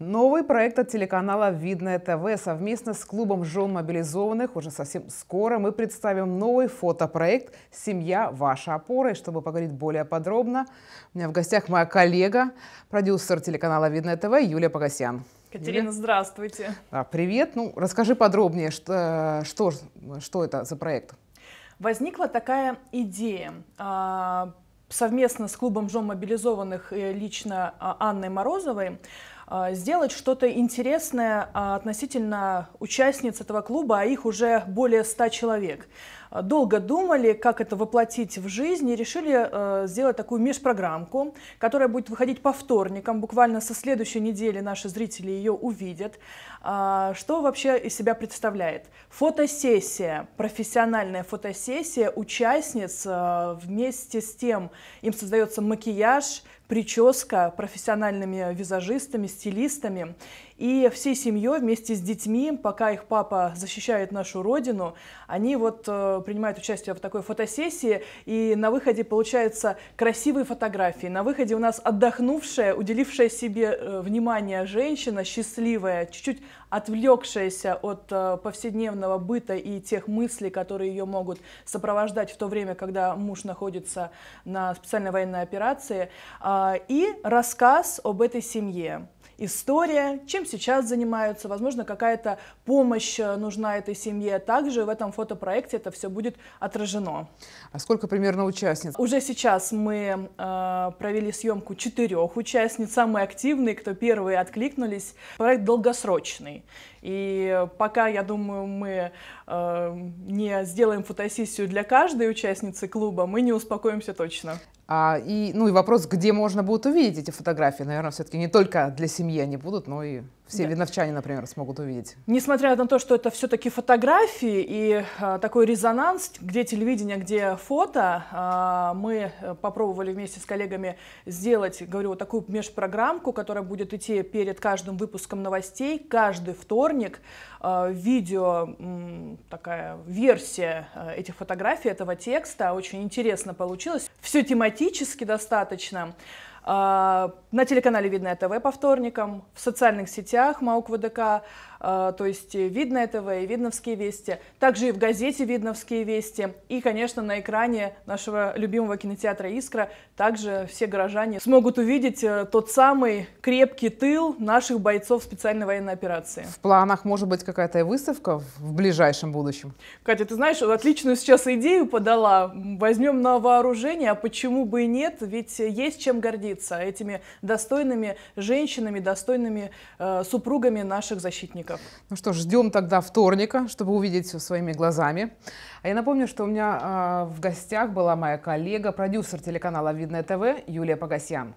Новый проект от телеканала «Видное ТВ» совместно с клубом жен мобилизованных. Уже совсем скоро мы представим новый фотопроект «Семья – ваша опора». И чтобы поговорить более подробно, у меня в гостях моя коллега, продюсер телеканала «Видное ТВ» Юлия Погосян. Катерина, Юлия. здравствуйте. Да, привет. Ну, расскажи подробнее, что, что, что это за проект? Возникла такая идея а, совместно с клубом жен мобилизованных лично а, Анной Морозовой – а, сделать что-то интересное а, относительно участниц этого клуба, а их уже более 100 человек. А, долго думали, как это воплотить в жизнь, и решили сделать такую межпрограммку, которая будет выходить по вторникам. Буквально со следующей недели наши зрители ее увидят. Что вообще из себя представляет? Фотосессия, профессиональная фотосессия участниц. Вместе с тем им создается макияж, прическа профессиональными визажистами, стилистами. И всей семьей вместе с детьми, пока их папа защищает нашу родину, они вот э, принимают участие в такой фотосессии, и на выходе получаются красивые фотографии. На выходе у нас отдохнувшая, уделившая себе э, внимание женщина, счастливая, чуть-чуть отвлекшаяся от э, повседневного быта и тех мыслей, которые ее могут сопровождать в то время, когда муж находится на специальной военной операции, э, и рассказ об этой семье история, чем сейчас занимаются, возможно, какая-то помощь э, нужна этой семье. Также в этом фотопроекте это все будет отражено. А сколько примерно участниц? Уже сейчас мы э, провели съемку четырех участниц, самые активные, кто первые откликнулись. Проект долгосрочный. И пока, я думаю, мы э, не сделаем фотосессию для каждой участницы клуба, мы не успокоимся точно. А, и, ну и вопрос, где можно будет увидеть эти фотографии, наверное, все-таки не только для семьи они будут, но и все да. виновчане, например, смогут увидеть. Несмотря на то, что это все-таки фотографии и э, такой резонанс, где телевидение, где фото, а, э, мы попробовали вместе с коллегами сделать, говорю, вот такую межпрограммку, которая будет идти перед каждым выпуском новостей, каждый вторник, э, видео, э, такая версия этих фотографий, этого текста, очень интересно получилось, все тематически достаточно. А, на телеканале «Видное ТВ» по вторникам, в социальных сетях МАУК ВДК, а, то есть видно это в Видновские вести, также и в газете Видновские вести, и, конечно, на экране нашего любимого кинотеатра «Искра» также все горожане смогут увидеть э, тот самый крепкий тыл наших бойцов специальной военной операции. В планах может быть какая-то выставка в ближайшем будущем? Катя, ты знаешь, отличную сейчас идею подала. Возьмем на вооружение, а почему бы и нет? Ведь есть чем гордиться этими достойными женщинами, достойными э, супругами наших защитников участников. Ну что ж, ждем тогда вторника, чтобы увидеть все своими глазами. А я напомню, что у меня э, в гостях была моя коллега, продюсер телеканала «Видное ТВ» Юлия Погосян.